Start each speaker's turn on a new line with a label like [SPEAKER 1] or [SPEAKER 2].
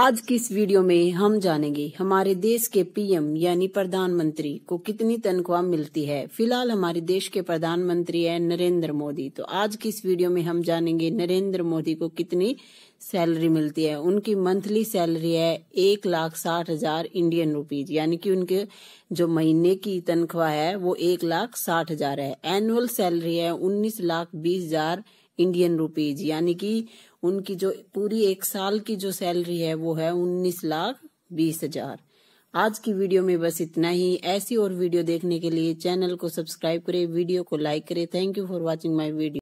[SPEAKER 1] आज की इस वीडियो में हम जानेंगे हमारे देश के पीएम यानी प्रधानमंत्री को कितनी तनख्वाह मिलती है फिलहाल हमारे देश के प्रधानमंत्री है नरेंद्र मोदी तो आज की इस वीडियो में हम जानेंगे नरेंद्र मोदी को कितनी सैलरी मिलती है उनकी मंथली सैलरी है एक लाख साठ हजार इंडियन रुपीज यानी कि उनके जो महीने की तनख्वाह है वो एक लाख साठ हजार है एनुअल सैलरी है उन्नीस लाख बीस हजार इंडियन रुपीज यानी कि उनकी जो पूरी एक साल की जो सैलरी है वो है उन्नीस लाख बीस हजार आज की वीडियो में बस इतना ही ऐसी और वीडियो देखने के लिए चैनल को सब्सक्राइब करें वीडियो को लाइक करें thank you for watching my video